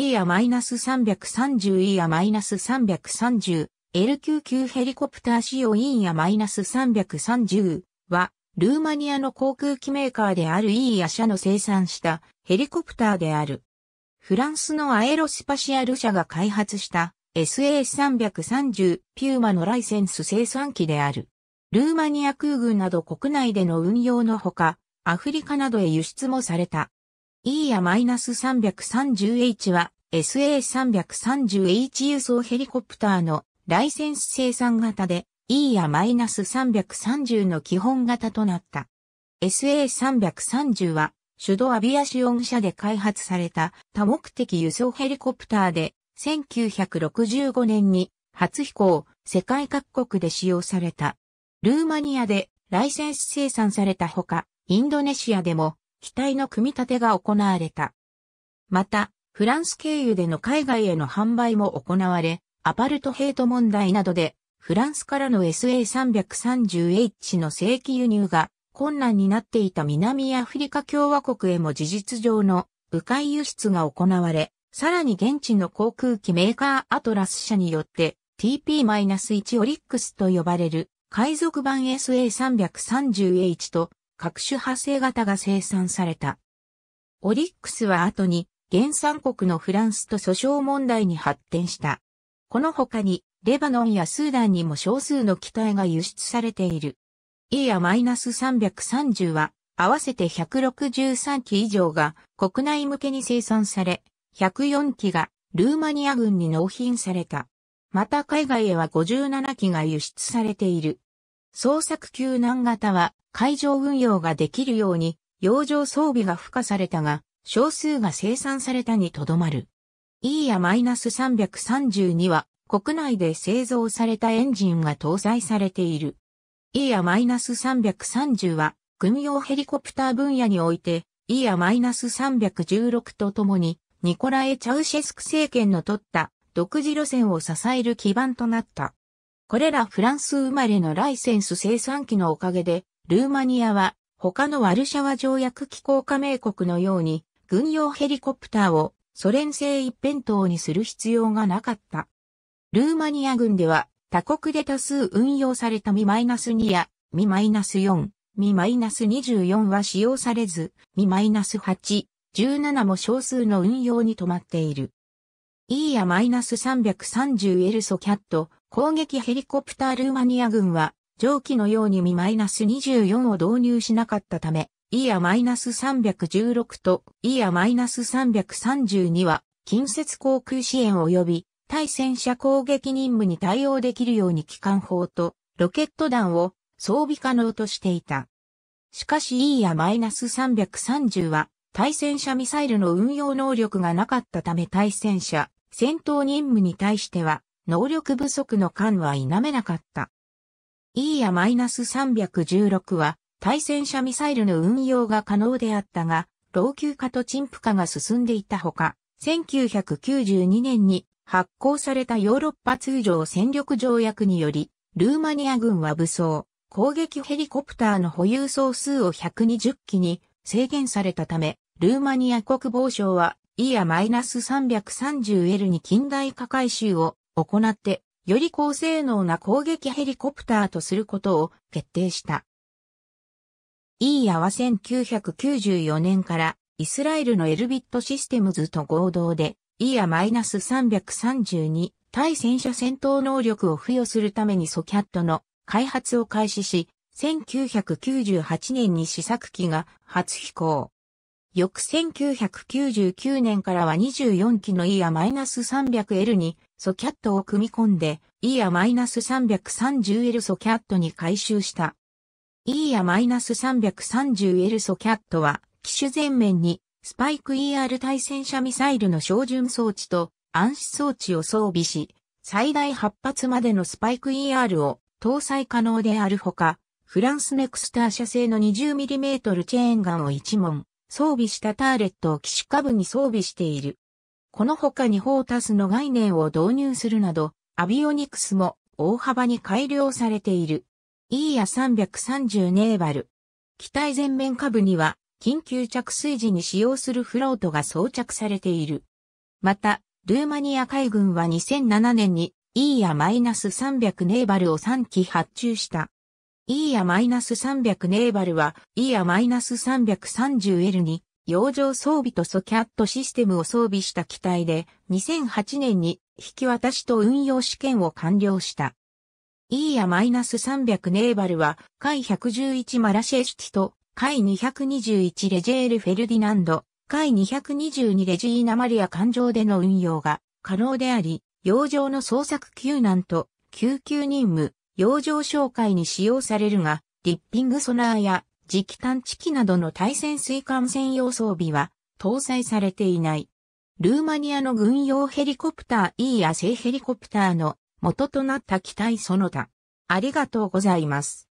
E やマイナス 330E やマイナス 330L q 級ヘリコプター仕様 E やマイナス330は、ルーマニアの航空機メーカーである E や社の生産したヘリコプターである。フランスのアエロスパシアル社が開発した SA330 ピューマのライセンス生産機である。ルーマニア空軍など国内での運用のほか、アフリカなどへ輸出もされた。E や -330H は SA330H 輸送ヘリコプターのライセンス生産型で E や -330 の基本型となった。SA330 は手動アビアシオン社で開発された多目的輸送ヘリコプターで1965年に初飛行世界各国で使用された。ルーマニアでライセンス生産されたほか、インドネシアでも機体の組み立てが行われた。また、フランス経由での海外への販売も行われ、アパルトヘイト問題などで、フランスからの SA330H の正規輸入が困難になっていた南アフリカ共和国へも事実上の迂回輸出が行われ、さらに現地の航空機メーカーアトラス社によって TP-1 オリックスと呼ばれる海賊版 SA330H と各種派生型が生産された。オリックスは後に原産国のフランスと訴訟問題に発展した。この他にレバノンやスーダンにも少数の機体が輸出されている。E や -330 は合わせて163機以上が国内向けに生産され、104機がルーマニア軍に納品された。また海外へは57機が輸出されている。捜索救難型は海上運用ができるように洋上装備が付加されたが、少数が生産されたにとどまる。E や -332 は国内で製造されたエンジンが搭載されている。E や -330 は軍用ヘリコプター分野において E や -316 とともにニコラエ・チャウシェスク政権の取った独自路線を支える基盤となった。これらフランス生まれのライセンス生産機のおかげで、ルーマニアは他のワルシャワ条約機構加盟国のように軍用ヘリコプターをソ連製一辺倒にする必要がなかった。ルーマニア軍では他国で多数運用されたミ -2 やミ -4、ミ -24 は使用されず、ミ -8、17も少数の運用に止まっている。E や -330 エルソキャット、攻撃ヘリコプタールーマニア軍は、上記のようにミ -24 を導入しなかったため、イア -316 とイア -332 は、近接航空支援及び、対戦車攻撃任務に対応できるように機関砲とロケット弾を装備可能としていた。しかし E や -330 は対戦車ミサイルの運用能力がなかったため対戦車戦闘任務に対しては能力不足の感は否めなかった。E-316 は対戦車ミサイルの運用が可能であったが、老朽化と陳腐化が進んでいたほか、1992年に発行されたヨーロッパ通常戦力条約により、ルーマニア軍は武装、攻撃ヘリコプターの保有総数を120機に制限されたため、ルーマニア国防省は E や -330L に近代化改修を行って、より高性能な攻撃ヘリコプターとすることを決定した。イーヤは1994年からイスラエルのエルビットシステムズと合同でイーヤ -332 対戦車戦闘能力を付与するためにソキャットの開発を開始し、1998年に試作機が初飛行。翌1999年からは24機のイヤ -300L にソキャットを組み込んで E や -330L ソキャットに回収した。E や -330L ソキャットは機種前面にスパイク ER 対戦車ミサイルの照準装置と暗視装置を装備し、最大8発までのスパイク ER を搭載可能であるほか、フランスネクスター社製の 20mm チェーンガンを1門、装備したターレットを機種下部に装備している。この他にフォータスの概念を導入するなど、アビオニクスも大幅に改良されている。イーヤ330ネーバル。機体前面下部には、緊急着水時に使用するフロートが装着されている。また、ルーマニア海軍は2007年に、イーヤ -300 ネーバルを3機発注した。イーヤ -300 ネーバルは、イーヤ -330L に、洋上装備とソキャットシステムを装備した機体で、2008年に引き渡しと運用試験を完了した。E や -300 ネーバルは、海111マラシェシティと、海221レジェール・フェルディナンド、海222レジーナ・マリア艦上での運用が可能であり、洋上の捜索救難と、救急任務、洋上紹介に使用されるが、リッピングソナーや磁気探知機などの対潜水艦専用装備は搭載されていない。ルーマニアの軍用ヘリコプター E や正ヘリコプターの元となった機体その他。ありがとうございます。